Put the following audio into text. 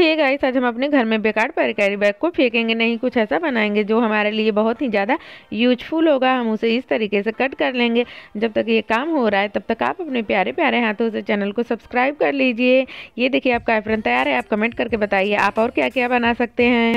ये गाइस आज हम अपने घर में बेकार पर कैरी बैग को फेंकेंगे नहीं कुछ ऐसा बनाएंगे जो हमारे लिए बहुत ही ज़्यादा यूजफुल होगा हम उसे इस तरीके से कट कर लेंगे जब तक ये काम हो रहा है तब तक आप अपने प्यारे प्यारे हाथों से चैनल को सब्सक्राइब कर लीजिए ये देखिए आपका आइफरन तैयार है आप कमेंट करके बताइए आप और क्या क्या बना सकते हैं